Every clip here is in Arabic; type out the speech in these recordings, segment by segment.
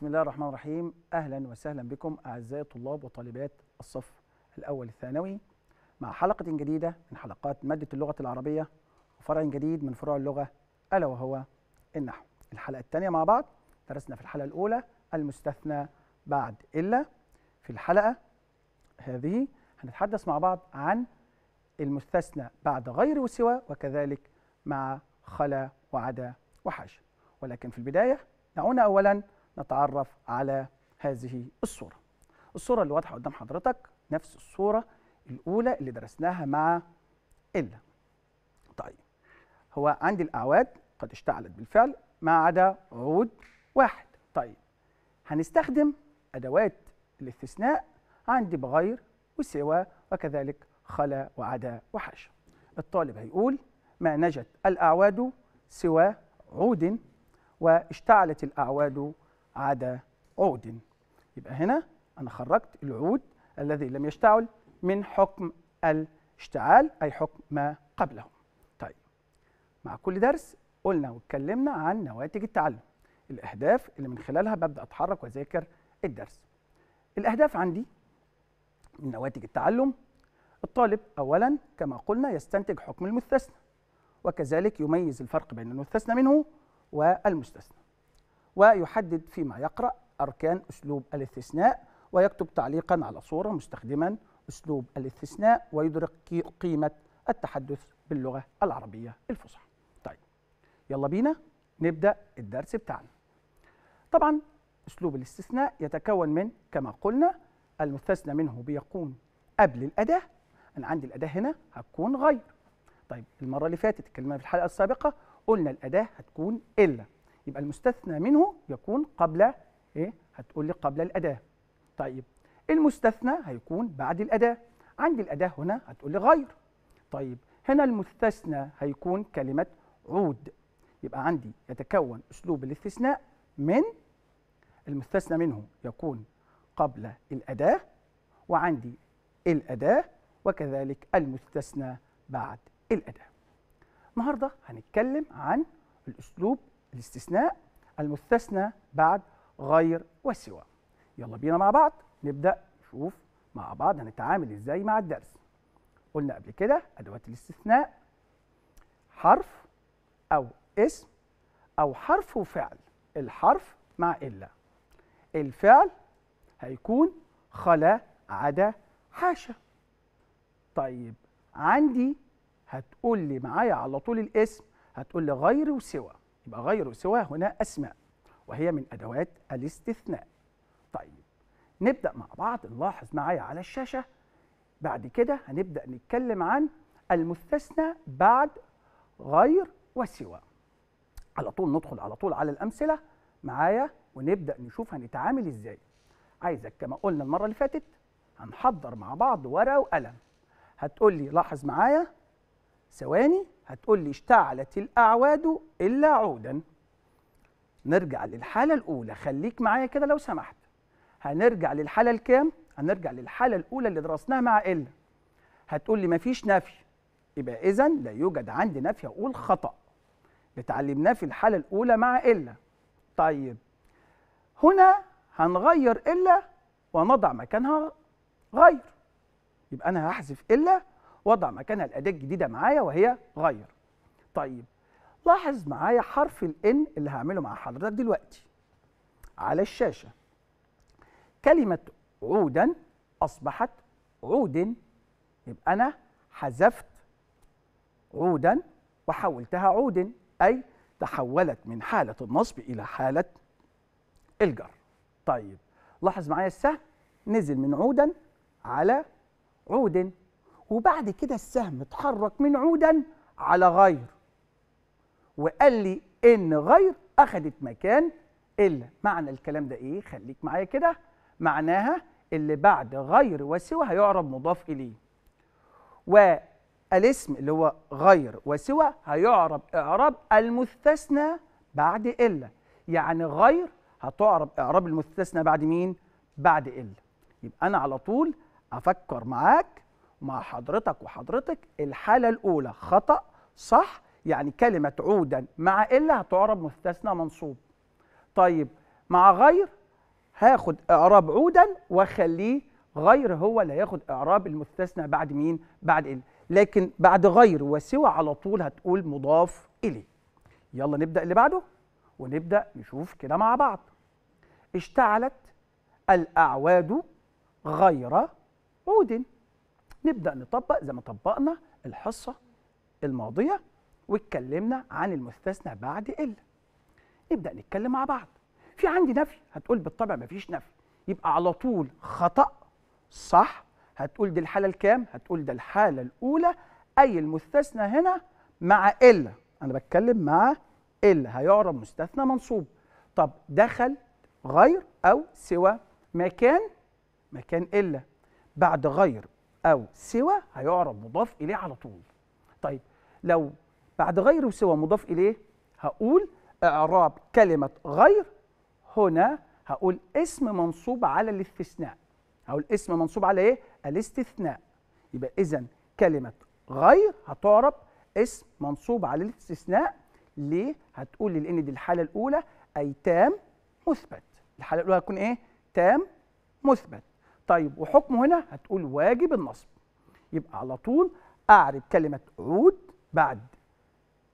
بسم الله الرحمن الرحيم اهلا وسهلا بكم اعزائي الطلاب وطالبات الصف الاول الثانوي مع حلقه جديده من حلقات ماده اللغه العربيه وفرع جديد من فروع اللغه الا وهو النحو. الحلقه الثانيه مع بعض درسنا في الحلقه الاولى المستثنى بعد الا في الحلقه هذه هنتحدث مع بعض عن المستثنى بعد غير وسوى وكذلك مع خلا وعدا وحاجه ولكن في البدايه دعونا اولا نتعرف على هذه الصورة الصورة اللي واضحة قدام حضرتك نفس الصورة الأولى اللي درسناها مع إلا طيب هو عندي الأعواد قد اشتعلت بالفعل ما عدا عود واحد طيب هنستخدم أدوات الاستثناء عندي بغير وسوى وكذلك خلا وعدا وحاشا الطالب هيقول ما نجت الأعواد سوى عود واشتعلت الأعواد عدا عود يبقى هنا أنا خرجت العود الذي لم يشتعل من حكم الاشتعال أي حكم ما قبله طيب مع كل درس قلنا واتكلمنا عن نواتج التعلم الأهداف اللي من خلالها ببدأ أتحرك وأذاكر الدرس الأهداف عندي من نواتج التعلم الطالب أولا كما قلنا يستنتج حكم المستثنى وكذلك يميز الفرق بين المستثنى منه والمستثنى ويحدد فيما يقرأ أركان أسلوب الاستثناء ويكتب تعليقا على صورة مستخدما أسلوب الاستثناء ويدرك قيمة التحدث باللغة العربية الفصحى طيب يلا بينا نبدأ الدرس بتاعنا طبعا أسلوب الاستثناء يتكون من كما قلنا المستثنى منه بيكون قبل الأداة أنا عندي الأداة هنا هتكون غير طيب المرة اللي فاتت اتكلمنا في الحلقة السابقة قلنا الأداة هتكون إلا يبقى المستثنى منه يكون قبل ايه هتقول لي قبل الاداه طيب المستثنى هيكون بعد الاداه عندي الاداه هنا هتقول لي غير طيب هنا المستثنى هيكون كلمه عود يبقى عندي يتكون اسلوب الاستثناء من المستثنى منه يكون قبل الاداه وعندي الاداه وكذلك المستثنى بعد الاداه النهارده هنتكلم عن الاسلوب الاستثناء المستثنى بعد غير وسوى يلا بينا مع بعض نبدأ نشوف مع بعض هنتعامل ازاي مع الدرس قلنا قبل كده أدوات الاستثناء حرف أو اسم أو حرف وفعل الحرف مع إلا الفعل هيكون خلا عدا حاشا طيب عندي هتقول لي معايا على طول الاسم هتقول لي غير وسوى يبقى غير سوى هنا أسماء وهي من أدوات الاستثناء طيب نبدأ مع بعض نلاحظ معايا على الشاشة بعد كده هنبدأ نتكلم عن المستثنى بعد غير وسوى على طول ندخل على طول على الأمثلة معايا ونبدأ نشوف هنتعامل إزاي عايزك كما قلنا المرة اللي فاتت هنحضر مع بعض ورقة وقلم هتقول لي لاحظ معايا ثواني هتقول لي اشتعلت الأعواد إلا عودا نرجع للحالة الأولى خليك معايا كده لو سمحت هنرجع للحالة الكام؟ هنرجع للحالة الأولى اللي درسناها مع إلا هتقول لي مفيش نفي يبقى إذا لا يوجد عندي نفي أقول خطأ اتعلمناه في الحالة الأولى مع إلا طيب هنا هنغير إلا ونضع مكانها غير يبقى أنا هحذف إلا وضع مكانها الأداة الجديدة معايا وهي غير طيب لاحظ معايا حرف ال N اللي هعمله مع حضرتك دلوقتي على الشاشة كلمة عودا أصبحت عود يبقى أنا حذفت عودا وحولتها عود أي تحولت من حالة النصب إلى حالة الجر طيب لاحظ معايا السهم نزل من عودا على عود وبعد كده السهم اتحرك من عودا على غير وقال لي ان غير اخذت مكان الا معنى الكلام ده ايه خليك معايا كده معناها اللي بعد غير وسوى هيعرب مضاف اليه والاسم اللي هو غير وسوى هيعرب اعراب المستثنى بعد الا يعني غير هتعرب اعراب المستثنى بعد مين بعد الا يبقى انا على طول افكر معاك مع حضرتك وحضرتك الحالة الأولى خطأ صح يعني كلمة عودا مع إلا هتعرب مستثنى منصوب طيب مع غير هاخد إعراب عودا وأخليه غير هو اللي هياخد إعراب المستثنى بعد مين؟ بعد إلا لكن بعد غير وسوى على طول هتقول مضاف إليه يلا نبدأ اللي بعده ونبدأ نشوف كده مع بعض اشتعلت الأعواد غير عود نبدا نطبق زي ما طبقنا الحصه الماضيه واتكلمنا عن المستثنى بعد ال نبدا نتكلم مع بعض في عندي نفي هتقول بالطبع مفيش نفي يبقى على طول خطا صح هتقول دي الحاله الكام هتقول ده الحاله الاولى اي المستثنى هنا مع الا انا بتكلم مع الا هيعرب مستثنى منصوب طب دخل غير او سوى مكان مكان الا بعد غير أو سوى هيعرب مضاف إليه على طول طيب لو بعد غير وسوى مضاف إليه هقول إعراب كلمة غير هنا هقول اسم منصوب على الاستثناء هقول اسم منصوب على إيه؟ الاستثناء يبقى إذا كلمة غير هتعرب اسم منصوب على الاستثناء ليه؟ هتقول لأن دي الحالة الأولى أي تام مثبت الحالة الأولى هتكون إيه؟ تام مثبت طيب وحكمه هنا هتقول واجب النصب يبقى على طول اعرب كلمه عود بعد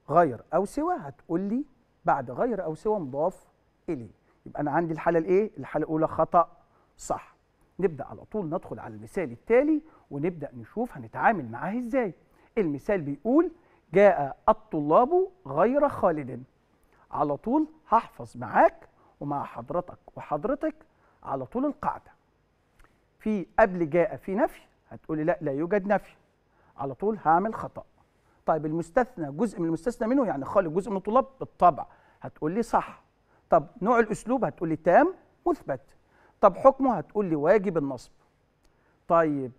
غير او سوى هتقول لي بعد غير او سوى مضاف اليه يبقى انا عندي الحاله الايه الحاله الاولى خطا صح نبدا على طول ندخل على المثال التالي ونبدا نشوف هنتعامل معاه ازاي المثال بيقول جاء الطلاب غير خالد على طول هحفظ معاك ومع حضرتك وحضرتك على طول القاعده في قبل جاء في نفي هتقولي لا لا يوجد نفي على طول هعمل خطأ طيب المستثنى جزء من المستثنى منه يعني خالي جزء من الطلاب بالطبع هتقول لي صح طب نوع الاسلوب هتقول لي تام مثبت طب حكمه هتقول لي واجب النصب طيب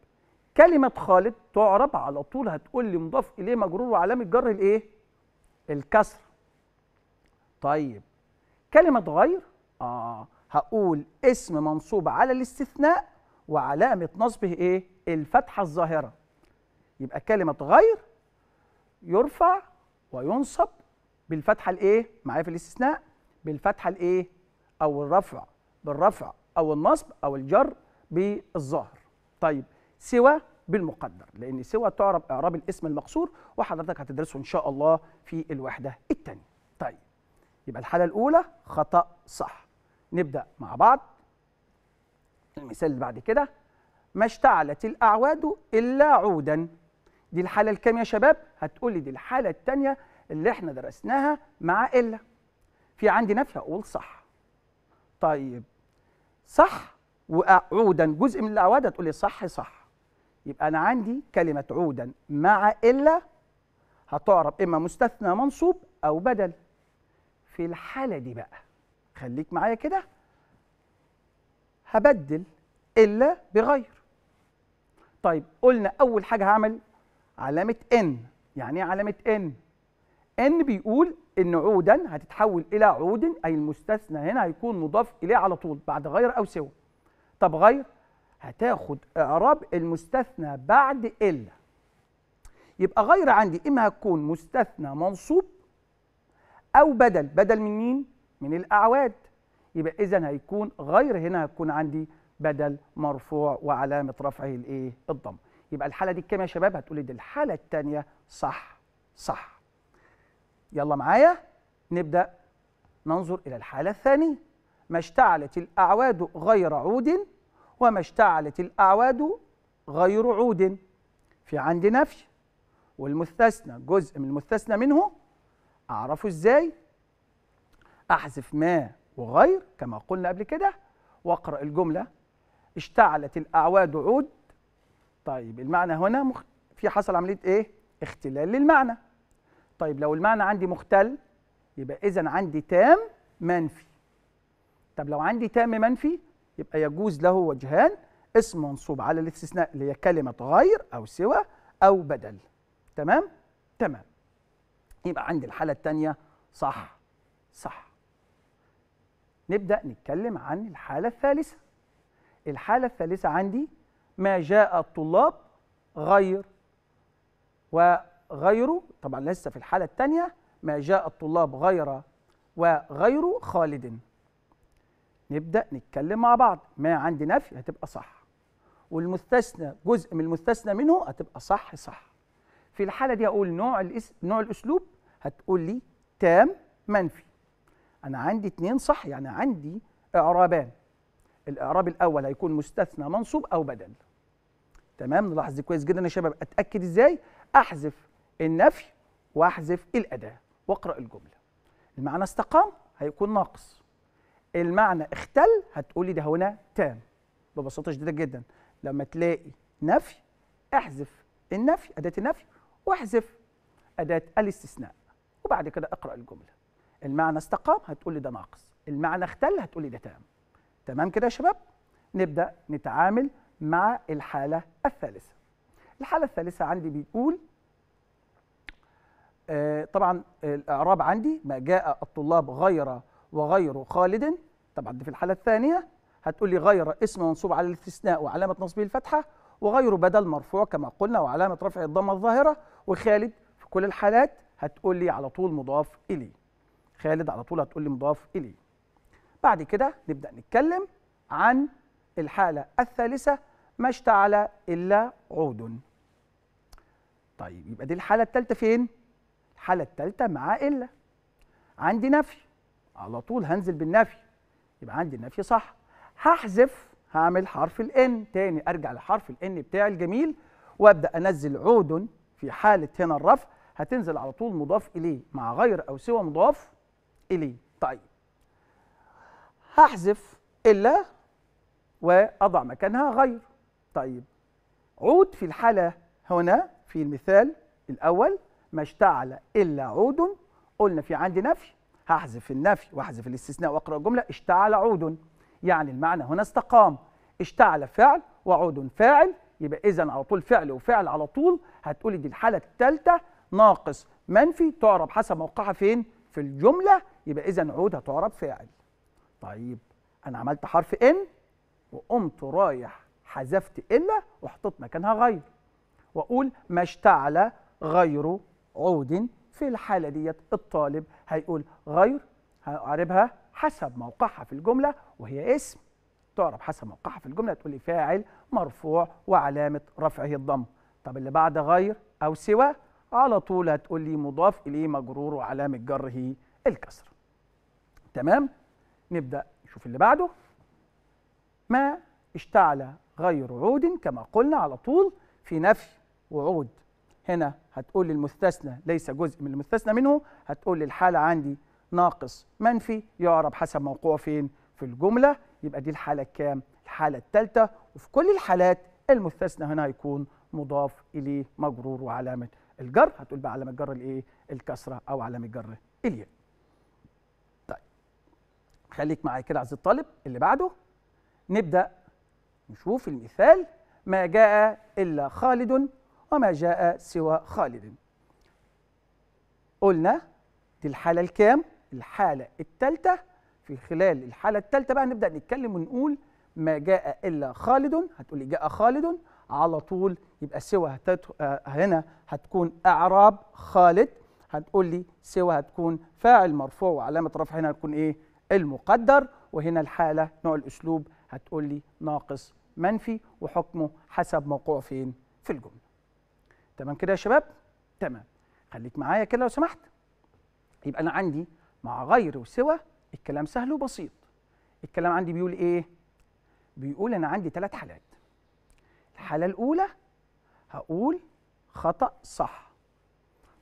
كلمه خالد تعرب على طول هتقول لي مضاف اليه مجرور وعلامه جر الايه الكسر طيب كلمه غير اه هقول اسم منصوب على الاستثناء وعلامه نصبه ايه الفتحه الظاهره يبقى كلمه غير يرفع وينصب بالفتحه الايه معايا في الاستثناء بالفتحه الايه او الرفع بالرفع او النصب او الجر بالظاهر طيب سوى بالمقدر لان سوى تعرب اعراب الاسم المقصور وحضرتك هتدرسه ان شاء الله في الوحده الثانيه طيب يبقى الحاله الاولى خطا صح نبدا مع بعض المثال اللي بعد كده ما اشتعلت الأعواد إلا عودا دي الحالة الكام يا شباب؟ هتقول لي دي الحالة الثانية اللي احنا درسناها مع إلا في عندي نفي هقول صح طيب صح وعودا جزء من الأعواد هتقول لي صح صح يبقى أنا عندي كلمة عودا مع إلا هتعرب إما مستثنى منصوب أو بدل في الحالة دي بقى خليك معايا كده هبدل إلا بغير طيب قلنا أول حاجة هعمل علامة N يعني إيه علامة N؟ N بيقول إن عودا هتتحول إلى عود أي المستثنى هنا هيكون مضاف إليه على طول بعد غير أو سوى طب غير هتاخد إعراب المستثنى بعد إلا يبقى غير عندي إما هتكون مستثنى منصوب أو بدل بدل من مين؟ من الأعواد يبقى اذا هيكون غير هنا هتكون عندي بدل مرفوع وعلامه رفعه الايه الضم يبقى الحاله دي كام يا شباب هتقولي دي الحاله الثانيه صح صح يلا معايا نبدا ننظر الى الحاله الثانيه ما اشتعلت الاعواد غير عود وما اشتعلت الاعواد غير عود في عندي نفي والمستثنى جزء من المستثنى منه اعرفه ازاي احذف ما وغير كما قلنا قبل كده واقرأ الجملة اشتعلت الأعواد عود طيب المعنى هنا مخ... في حصل عملية إيه؟ اختلال للمعنى طيب لو المعنى عندي مختل يبقى إذا عندي تام منفي طب لو عندي تام منفي يبقى يجوز له وجهان اسم منصوب على الاستثناء اللي هي كلمة غير أو سوى أو بدل تمام؟ تمام يبقى عندي الحالة الثانية صح صح نبدأ نتكلم عن الحالة الثالثة الحالة الثالثة عندي ما جاء الطلاب غير وغيره طبعا لسه في الحالة الثانية ما جاء الطلاب غير وغير خالد نبدأ نتكلم مع بعض ما عندي نفي هتبقى صح والمستثنى جزء من المستثنى منه هتبقى صح صح في الحالة دي هقول نوع الاسم نوع الأسلوب هتقول لي تام منفي انا عندي اتنين صح يعني عندي اعرابان الاعراب الاول هيكون مستثنى منصوب او بدل تمام نلاحظ دي كويس جدا يا شباب اتاكد ازاي احذف النفي واحذف الاداه واقرا الجمله المعنى استقام هيكون ناقص المعنى اختل هتقولي ده هنا تام ببساطه شديده جدا لما تلاقي نفي احذف النفي اداه النفي واحذف اداه الاستثناء وبعد كده اقرا الجمله المعنى استقام هتقول لي ده ناقص المعنى اختل هتقول لي ده تام تمام كده يا شباب نبدا نتعامل مع الحاله الثالثه الحاله الثالثه عندي بيقول آه، طبعا الاعراب عندي ما جاء الطلاب غير وغير خالد طبعا دي في الحاله الثانيه هتقول لي غير اسم منصوب على الاستثناء وعلامه نصبه الفتحه وغير بدل مرفوع كما قلنا وعلامه رفع الضمه الظاهره وخالد في كل الحالات هتقول لي على طول مضاف اليه خالد على طول هتقول لي مضاف اليه بعد كده نبدا نتكلم عن الحاله الثالثه ما اشتعل الا عود طيب يبقى دي الحاله الثالثه فين الحاله الثالثه مع الا عندي نفي على طول هنزل بالنفي يبقى عندي النفي صح هحذف هعمل حرف الان تاني ارجع لحرف الان بتاعي الجميل وابدا انزل عود في حاله هنا الرفع هتنزل على طول مضاف اليه مع غير او سوى مضاف إليه طيب هحذف إلا وأضع مكانها غير طيب عود في الحالة هنا في المثال الأول ما اشتعل إلا عود قلنا في عندي نفي هحذف النفي واحذف الاستثناء واقرأ الجملة اشتعل عود يعني المعنى هنا استقام اشتعل فعل وعود فاعل يبقى إذا على طول فعل وفعل على طول هتقولي دي الحالة الثالثة ناقص منفي تعرب حسب موقعها فين في الجملة يبقى اذا عود هتعرب فاعل طيب انا عملت حرف ان وقمت رايح حذفت الا وحطيت مكانها غير واقول ما اشتعل غير عود في الحاله ديت الطالب هيقول غير هعربها حسب موقعها في الجمله وهي اسم تعرب حسب موقعها في الجمله تقول لي فاعل مرفوع وعلامه رفعه الضم طب اللي بعد غير او سوى على طول هتقول لي مضاف اليه مجرور وعلامه جره الكسره تمام نبدا نشوف اللي بعده ما اشتعل غير عود كما قلنا على طول في نفي وعود هنا هتقول للمستثنى ليس جزء من المستثنى منه هتقول للحاله عندي ناقص منفي يعرب حسب موقعه فين في الجمله يبقى دي الحاله الكام الحاله الثالثه وفي كل الحالات المستثنى هنا هيكون مضاف اليه مجرور وعلامه الجر هتقول بقى علامه جر الايه الكسره او علامه جر الياء خليك معايا كده عزيزي الطالب اللي بعده نبدا نشوف المثال ما جاء الا خالد وما جاء سوى خالد قلنا دي الحاله الكام الحاله الثالثه في خلال الحاله الثالثه بقى نبدا نتكلم ونقول ما جاء الا خالد هتقولي جاء خالد على طول يبقى سوى آه، هنا هتكون اعراب خالد هتقولي سوى هتكون فاعل مرفوع وعلامه رفع هنا هتكون ايه المقدر وهنا الحالة نوع الأسلوب هتقول لي ناقص منفي وحكمه حسب موقعه فين في الجملة تمام كده يا شباب تمام خليك معايا كده لو سمحت يبقى أنا عندي مع غير وسوى الكلام سهل وبسيط الكلام عندي بيقول إيه بيقول أنا عندي ثلاث حالات الحالة الأولى هقول خطأ صح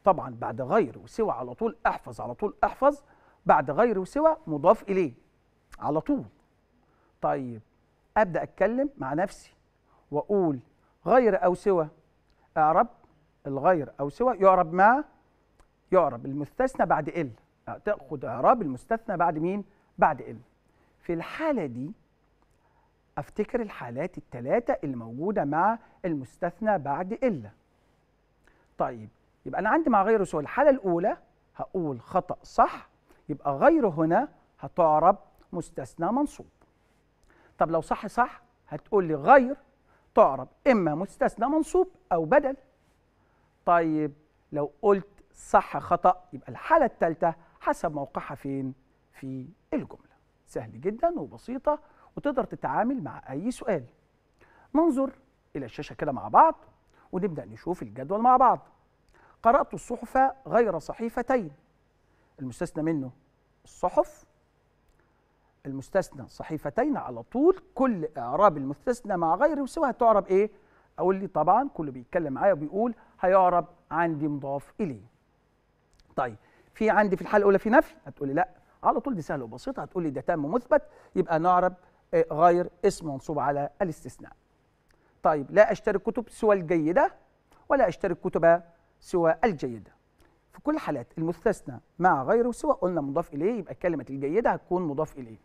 طبعا بعد غير وسوى على طول احفظ على طول احفظ بعد غير وسوى مضاف إليه على طول طيب أبدأ أتكلم مع نفسي وأقول غير أو سوى أعرب الغير أو سوى يعرب مع يعرب المستثنى بعد ال تاخد اعراب المستثنى بعد مين بعد ال في الحاله دي افتكر الحالات الثلاثه اللي موجوده مع المستثنى بعد ال طيب يبقى انا عندي مع غير وسوى الحاله الاولى هقول خطا صح يبقى غير هنا هتعرب مستثنى منصوب طب لو صح صح هتقول لي غير تعرب إما مستثنى منصوب أو بدل طيب لو قلت صح خطأ يبقى الحالة الثالثة حسب موقعها فين في الجملة سهل جدا وبسيطة وتقدر تتعامل مع أي سؤال ننظر إلى الشاشة كده مع بعض ونبدأ نشوف الجدول مع بعض قرأت الصحف غير صحيفتين المستثنى منه الصحف المستثنى صحيفتين على طول كل اعراب المستثنى مع غيره سواء تعرب ايه اقول لي طبعا كله بيتكلم معايا وبيقول هيعرب عندي مضاف اليه طيب في عندي في الحاله الاولى في نفي هتقولي لا على طول دي سهله وبسيطه هتقولي ده تام مثبت يبقى نعرب آه، غير اسم منصوب على الاستثناء طيب لا اشتري كتب سوى الجيده ولا اشتري كتب سوى الجيده في كل حالات المستثنى مع غيره سوى قلنا مضاف اليه يبقى الكلمه الجيده هتكون مضاف اليه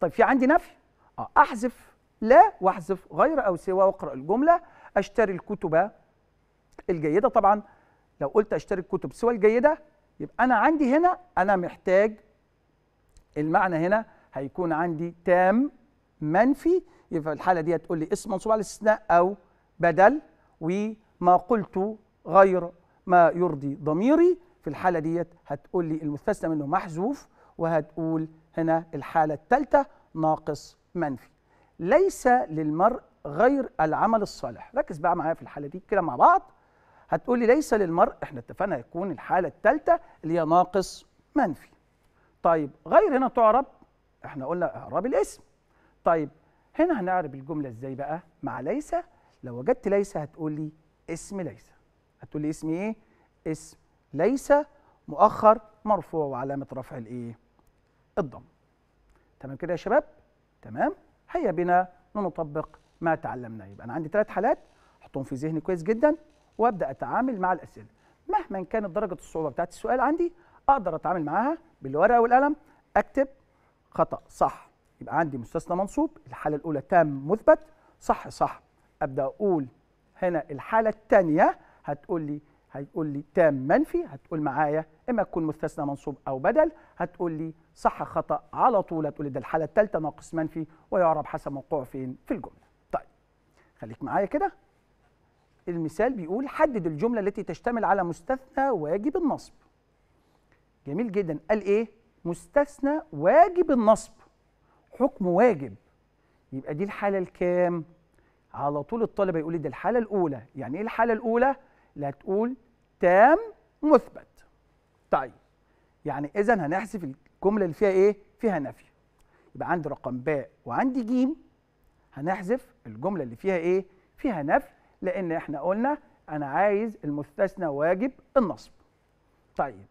طيب في عندي نفي اه احذف لا واحذف غير او سوى واقرا الجمله اشتري الكتب الجيده طبعا لو قلت اشتري الكتب سوى الجيده يبقى انا عندي هنا انا محتاج المعنى هنا هيكون عندي تام منفي يبقى الحاله دي هتقول لي اسم منصوب على الاستثناء او بدل وما قلت غير ما يرضي ضميري في الحالة ديت هتقول لي المستثنى منه محذوف وهتقول هنا الحالة الثالثة ناقص منفي ليس للمرء غير العمل الصالح ركز بقى معايا في الحالة دي كده مع بعض هتقول لي ليس للمرء احنا اتفقنا يكون الحالة الثالثة اللي هي ناقص منفي طيب غير هنا تعرب احنا قلنا اعراب الاسم طيب هنا هنعرب الجملة ازاي بقى مع ليس لو وجدت ليس هتقول لي اسم ليس هتقول لي اسم ايه اسم ليس مؤخر مرفوع وعلامه رفع الايه الضم تمام كده يا شباب تمام هيا بنا نطبق ما تعلمناه يبقى انا عندي ثلاث حالات احطهم في ذهني كويس جدا وابدا اتعامل مع الاسئله مهما كانت درجه الصعوبه بتاعت السؤال عندي اقدر اتعامل معاها بالورقه والقلم اكتب خطا صح يبقى عندي مستثنى منصوب الحاله الاولى تام مثبت صح صح ابدا اقول هنا الحاله الثانيه هتقول لي هيقول لي تام منفي هتقول معايا اما تكون مستثنى منصوب او بدل هتقول لي صح خطا على طول هتقول لي ده الحاله الثالثه ناقص منفي ويعرب حسب موقعه فين في الجمله طيب خليك معايا كده المثال بيقول حدد الجمله التي تشتمل على مستثنى واجب النصب جميل جدا قال ايه مستثنى واجب النصب حكم واجب يبقى دي الحاله الكام على طول الطالب هيقول لي دي الحاله الاولى يعني ايه الحاله الاولى اللي هتقول تام مثبت طيب يعني اذا هنحذف الجمله اللي فيها ايه فيها نفي يبقى عندي رقم باء وعندي جيم هنحذف الجمله اللي فيها ايه فيها نفي لان احنا قلنا انا عايز المستثنى واجب النصب طيب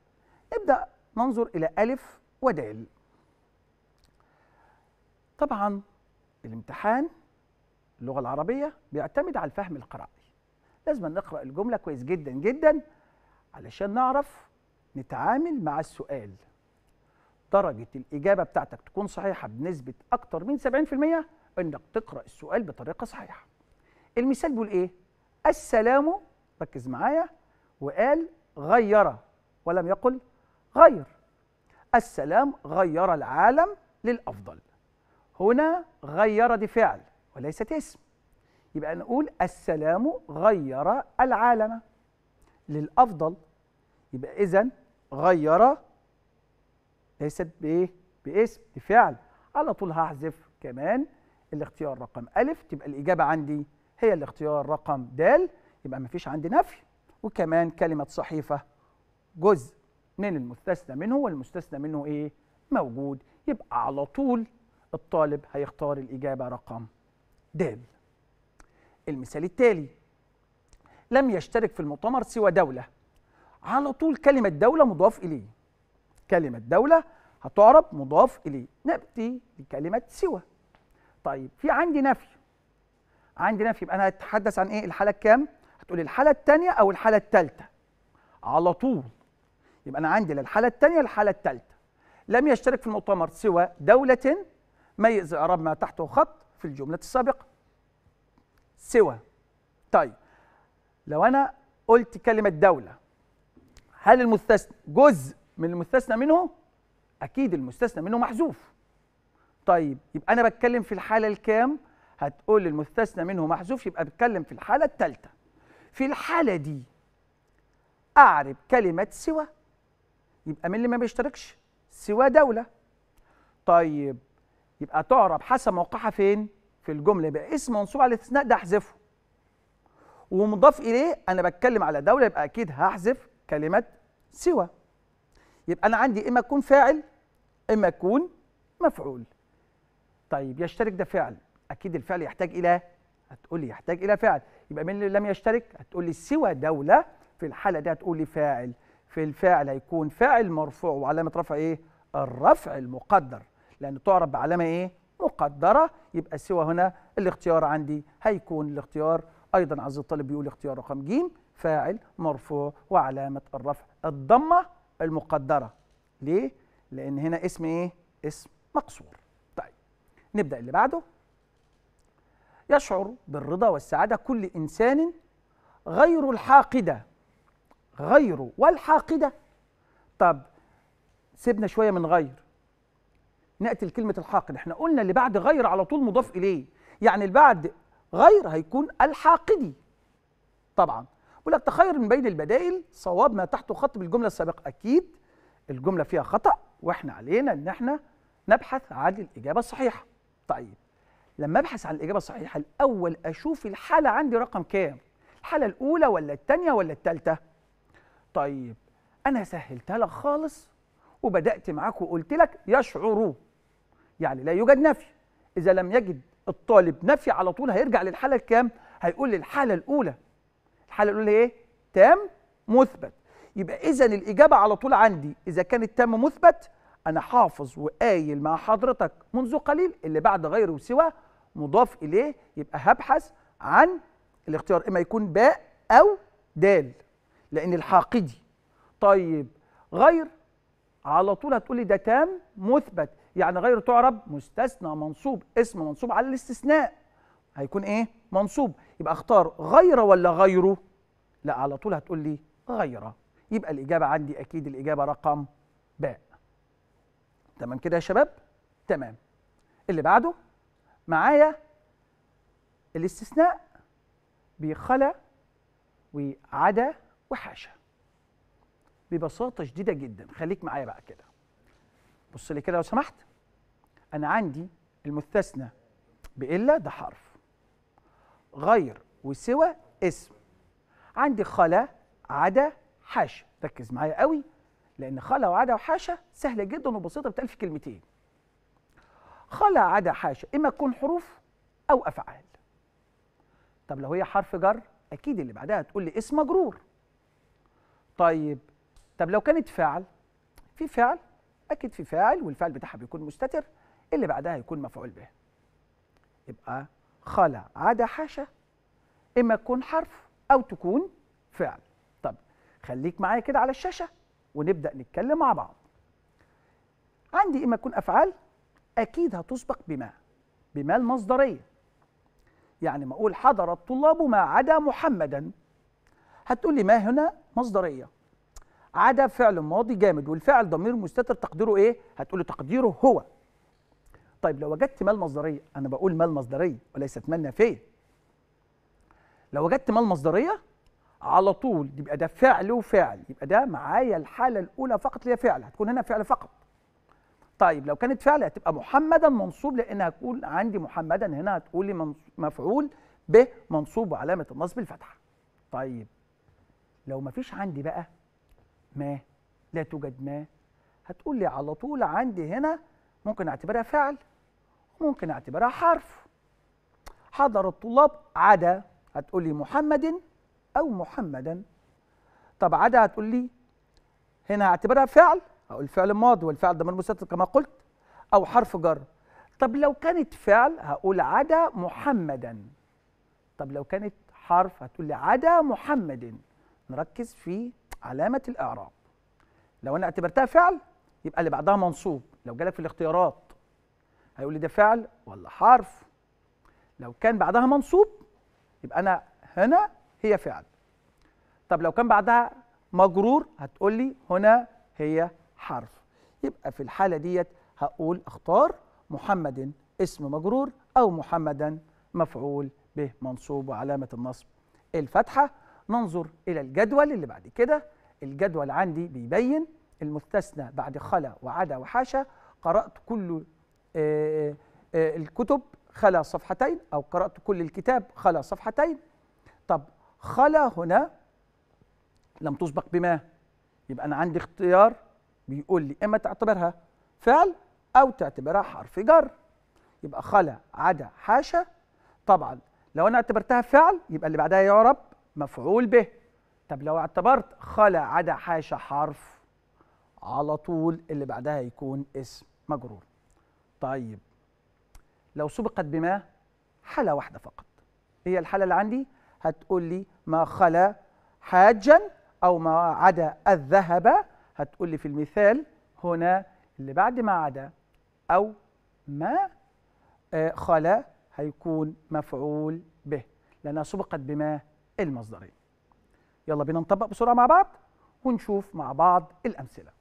نبدا ننظر الى الف ودال طبعا الامتحان اللغه العربيه بيعتمد على الفهم القرائي لازم نقرا الجمله كويس جدا جدا علشان نعرف نتعامل مع السؤال درجه الاجابه بتاعتك تكون صحيحه بنسبه اكتر من 70% انك تقرا السؤال بطريقه صحيحه المثال بيقول ايه السلام ركز معايا وقال غير ولم يقل غير السلام غير العالم للافضل هنا غير دي فعل وليست اسم يبقى نقول السلام غير العالم للأفضل يبقى إذا غير ليست بإيه؟ باسم بفعل على طول هحذف كمان الاختيار رقم ألف تبقى الإجابة عندي هي الاختيار رقم د يبقى مفيش عندي نفي وكمان كلمة صحيفة جزء من المستثنى منه والمستثنى منه إيه؟ موجود يبقى على طول الطالب هيختار الإجابة رقم د المثال التالي لم يشترك في المؤتمر سوى دولة على طول كلمة دولة مضاف إليه كلمة دولة هتعرب مضاف إليه نأتي لكلمة سوى طيب في عندي نفي عندي نفي يبقى أنا هتحدث عن إيه الحالة الكام؟ هتقولي الحالة التانية أو الحالة التالتة على طول يبقى أنا عندي لا الحالة الحالة التالتة لم يشترك في المؤتمر سوى دولة ميز إعراب ما تحته خط في الجملة السابقة سوى طيب لو انا قلت كلمه دوله هل المستثنى جزء من المستثنى منه اكيد المستثنى منه محذوف طيب يبقى انا بتكلم في الحاله الكام هتقول المستثنى منه محذوف يبقى بتكلم في الحاله الثالثه في الحاله دي اعرب كلمه سوى يبقى مين اللي ما بيشتركش سوى دوله طيب يبقى تعرب حسب موقعها فين في الجمله يبقى اسم منصوب على الاستثناء ده احذفه ومضاف اليه انا بتكلم على دوله يبقى اكيد هحذف كلمه سوى يبقى انا عندي اما اكون فاعل اما اكون مفعول طيب يشترك ده فعل اكيد الفعل يحتاج الى هتقول لي يحتاج الى فعل يبقى مين اللي لم يشترك هتقول لي سوى دوله في الحاله دي هتقول لي فاعل في الفاعل هيكون فاعل مرفوع وعلامه رفع ايه الرفع المقدر لان تعرف بعلامه ايه مقدرة يبقى سوى هنا الاختيار عندي هيكون الاختيار أيضا عز الطالب بيقول اختيار رقم ج فاعل مرفوع وعلامة الرفع الضمة المقدرة ليه؟ لأن هنا اسم إيه؟ اسم مقصور طيب نبدأ اللي بعده يشعر بالرضا والسعادة كل إنسان غير الحاقدة غير والحاقدة طب سيبنا شوية من غير ناتي لكلمه الحاقد احنا قلنا اللي بعد غير على طول مضاف اليه يعني اللي بعد غير هيكون الحاقدي طبعا بيقول لك تخير من بين البدائل صواب ما تحته خط بالجمله السابقه اكيد الجمله فيها خطا واحنا علينا ان احنا نبحث عن الاجابه الصحيحه طيب لما ابحث عن الاجابه الصحيحه الاول اشوف الحاله عندي رقم كام الحاله الاولى ولا الثانيه ولا الثالثه طيب انا سهلتها لك خالص وبدات معاك وقلت لك يشعروا يعني لا يوجد نفي إذا لم يجد الطالب نفي على طول هيرجع للحالة الكام هيقول الحاله الأولى الحالة الأولى إيه تام مثبت يبقى إذا الإجابة على طول عندي إذا كانت تام مثبت أنا حافظ وقايل مع حضرتك منذ قليل اللي بعد غير وسوى مضاف إليه يبقى هبحث عن الاختيار إما يكون باء أو دال لأن الحاقدي طيب غير على طول هتقولي ده تام مثبت يعني غير تعرب مستثنى منصوب اسم منصوب على الاستثناء هيكون ايه منصوب يبقى اختار غير ولا غيره لا على طول هتقول لي غيره يبقى الاجابه عندي اكيد الاجابه رقم باء تمام كده يا شباب تمام اللي بعده معايا الاستثناء بخلا وعدا وحاشا ببساطه شديده جدا خليك معايا بقى كده بص لي كده لو سمحت انا عندي المستثنى بالا ده حرف غير وسوى اسم عندي خلا عدا حاشا ركز معايا قوي لان خلا وعدا وحاشا سهله جدا وبسيطه بتقال في كلمتين خلا عدا حاشا اما تكون حروف او افعال طب لو هي حرف جر اكيد اللي بعدها تقول لي اسم مجرور طيب طب لو كانت فعل في فعل اكيد في فاعل والفاعل بتاعها بيكون مستتر اللي بعدها يكون مفعول به يبقى خلع عدا حاشا اما تكون حرف او تكون فعل طب خليك معايا كده على الشاشه ونبدا نتكلم مع بعض عندي اما تكون افعال اكيد هتسبق بما بما المصدريه يعني ما اقول حضر الطلاب ما عدا محمدا هتقول لي ما هنا مصدريه عدا فعل ماضي جامد والفعل ضمير مستتر تقديره ايه هتقولي تقديره هو طيب لو وجدت مال مصدريه انا بقول مال مصدريه وليست مال نافيه لو وجدت مال مصدريه على طول يبقى ده فعل وفعل يبقى ده معايا الحاله الاولى فقط اللي هي فعل هتكون هنا فعل فقط طيب لو كانت فعل هتبقى محمدا منصوب لان هتقول عندي محمدا هنا هتقول لي مفعول به منصوب وعلامه النصب الفتحه طيب لو مفيش عندي بقى ما لا توجد ما هتقول لي على طول عندي هنا ممكن اعتبرها فعل وممكن اعتبرها حرف حضر الطلاب عدا هتقول لي محمد او محمدا طب عدا هتقول لي هنا هعتبرها فعل هقول فعل ماضي والفعل ضمير مستتر كما قلت او حرف جر طب لو كانت فعل هقول عدا محمدا طب لو كانت حرف هتقول لي عدا محمد نركز في علامة الإعراب لو أنا اعتبرتها فعل يبقى اللي بعدها منصوب لو جالك في الاختيارات هيقول لي ده فعل ولا حرف لو كان بعدها منصوب يبقى أنا هنا هي فعل طب لو كان بعدها مجرور هتقول لي هنا هي حرف يبقى في الحالة ديت هقول اختار محمد اسم مجرور أو محمدا مفعول به منصوب وعلامة النصب الفتحة ننظر إلى الجدول اللي بعد كده الجدول عندي بيبين المستثنى بعد خلا وعدا وحاشا قرأت كل آه، آه، آه، الكتب خلا صفحتين أو قرأت كل الكتاب خلا صفحتين طب خلا هنا لم تسبق بما يبقى أنا عندي اختيار بيقول لي إما تعتبرها فعل أو تعتبرها حرف جر يبقى خلا عدا حاشا طبعا لو أنا اعتبرتها فعل يبقى اللي بعدها يعرب مفعول به طب لو اعتبرت خلا عدا حاشا حرف على طول اللي بعدها يكون اسم مجرور طيب لو سبقت بما حالة واحدة فقط هي الحالة اللي عندي هتقول لي ما خلا حاجا أو ما عدا الذهب هتقول لي في المثال هنا اللي بعد ما عدا أو ما آه، خلا هيكون مفعول به لأنها سبقت بما المصدرين يلا بينا نطبق بسرعة مع بعض ونشوف مع بعض الأمثلة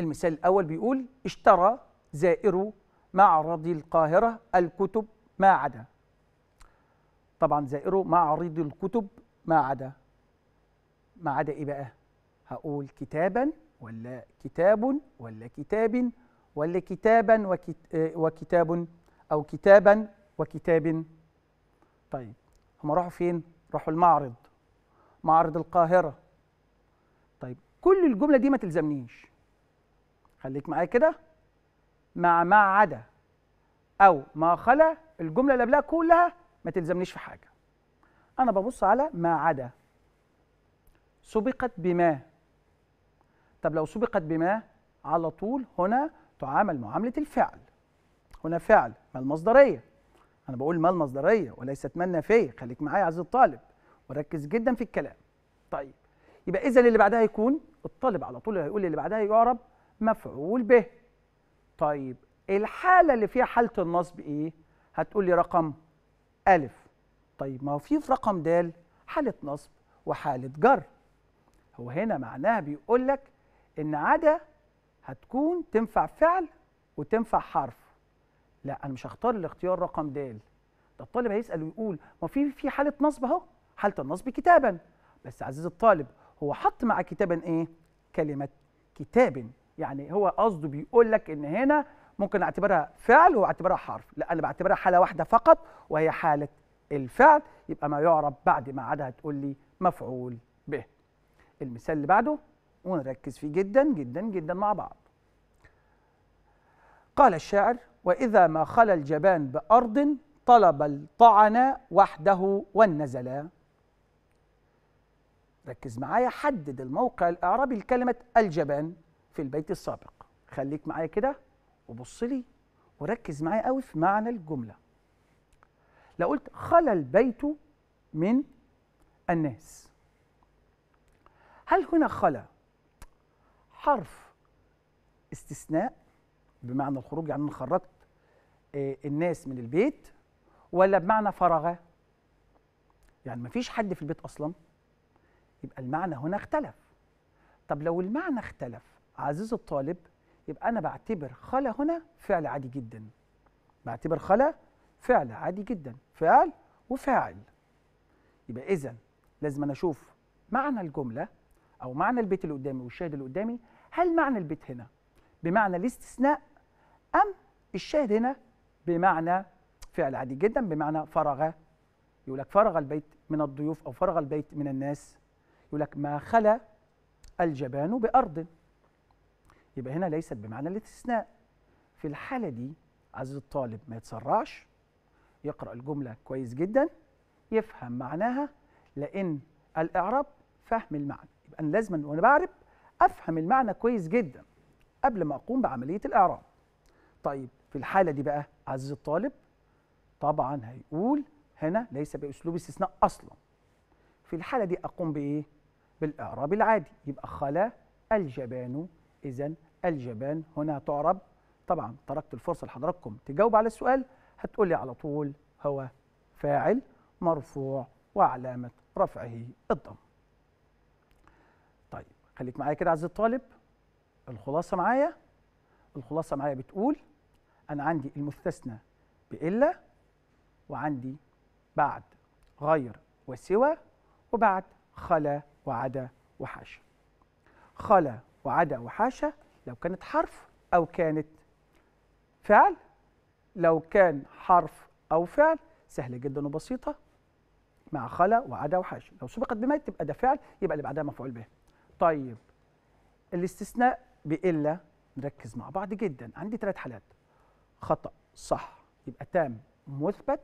المثال الأول بيقول اشترى زائر معرض القاهرة الكتب ما عدا طبعا زائر معرض الكتب ما عدا ما عدا ايه بقى هقول كتابا ولا كتاب ولا كتاب ولا كتابا آه، وكتاب او كتابا وكتاب طيب هم راحوا فين؟ راحوا المعرض معرض القاهرة طيب كل الجملة دي ما تلزمنيش خليك معايا كده مع ما عدا أو ما خلا الجملة اللي قبلها كلها ما تلزمنيش في حاجة أنا ببص على ما عدا سبقت بما طب لو سبقت بما على طول هنا تعامل معاملة الفعل هنا فعل ما المصدرية انا بقول ما المصدريه وليست ما النافيه خليك معايا يا عزيزي الطالب وركز جدا في الكلام طيب يبقى اذا اللي بعدها يكون الطالب على طول هيقول اللي بعدها يعرب مفعول به طيب الحاله اللي فيها حاله النصب ايه هتقول لي رقم الف طيب ما هو في في رقم د حاله نصب وحاله جر هو هنا معناها بيقول لك ان عدا هتكون تنفع فعل وتنفع حرف لا انا مش هختار الاختيار رقم د ده الطالب هيسال ويقول ما في في حاله نصب اهو حاله النصب كتابا بس عزيزي الطالب هو حط مع كتابا ايه كلمه كتاب يعني هو قصده بيقول لك ان هنا ممكن اعتبرها فعل واعتبرها حرف لا انا بعتبرها حاله واحده فقط وهي حاله الفعل يبقى ما يعرب بعد ما عدا هتقول لي مفعول به المثال اللي بعده ونركز فيه جدا جدا جدا مع بعض قال الشاعر وإذا ما خلا الجبان بأرض طلب الطعن وحده والنزلا ركز معايا حدد الموقع الإعرابي لكلمة الجبان في البيت السابق خليك معايا كده وبص لي وركز معايا قوي في معنى الجملة لو قلت خلى البيت من الناس هل هنا خلى حرف استثناء بمعنى الخروج يعني انا خرجت آه، الناس من البيت ولا بمعنى فرغه يعني مفيش حد في البيت اصلا يبقى المعنى هنا اختلف طب لو المعنى اختلف عزيز الطالب يبقى انا بعتبر خلا هنا فعل عادي جدا بعتبر خلا فعل عادي جدا فعل وفاعل يبقى اذا لازم انا اشوف معنى الجمله او معنى البيت اللي قدامي والشاهد اللي قدامي هل معنى البيت هنا بمعنى الاستثناء أم الشاهد هنا بمعنى فعل عادي جدا بمعنى فرغ يقول لك فرغ البيت من الضيوف أو فرغ البيت من الناس يقول لك ما خلا الجبان بأرض يبقى هنا ليست بمعنى الاستثناء في الحالة دي عزيز الطالب ما يتسرعش يقرأ الجملة كويس جدا يفهم معناها لأن الإعراب فهم المعنى يبقى أنا لازما وأنا بعرب أفهم المعنى كويس جدا قبل ما أقوم بعملية الإعراب طيب في الحاله دي بقى عزيزي الطالب طبعا هيقول هنا ليس باسلوب استثناء اصلا في الحاله دي اقوم بايه بالاعراب العادي يبقى خلا الجبان اذا الجبان هنا تعرب طبعا تركت الفرصه لحضراتكم تجاوب على السؤال هتقول لي على طول هو فاعل مرفوع وعلامه رفعه الضم طيب خليك معايا كده عزيزي الطالب الخلاصه معايا الخلاصه معايا بتقول انا عندي المستثنى بالا وعندي بعد غير وسوى وبعد خلا وعدا وحاشا خلا وعدا وحاشا لو كانت حرف او كانت فعل لو كان حرف او فعل سهله جدا وبسيطه مع خلا وعدا وحاشا لو سبقت بما تبقى ده فعل يبقى اللي بعدها مفعول به طيب الاستثناء بالا نركز مع بعض جدا عندي ثلاث حالات خطا صح يبقى تام مثبت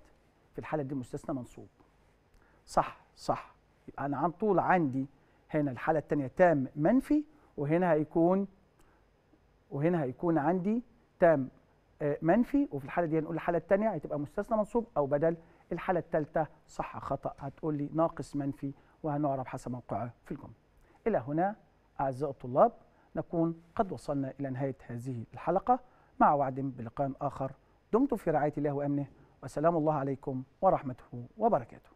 في الحاله دي مستثنى منصوب صح صح يبقى انا عن طول عندي هنا الحاله الثانيه تام منفي وهنا هيكون وهنا هيكون عندي تام آه، منفي وفي الحاله دي هنقول الحاله الثانيه هتبقى مستثنى منصوب او بدل الحاله الثالثه صح خطا هتقول لي ناقص منفي وهنعرف حسب موقعه في الجمله الى هنا اعزائي الطلاب نكون قد وصلنا الى نهايه هذه الحلقه مع وعد بلقاء آخر دمتم في رعاية الله وأمنه وسلام الله عليكم ورحمته وبركاته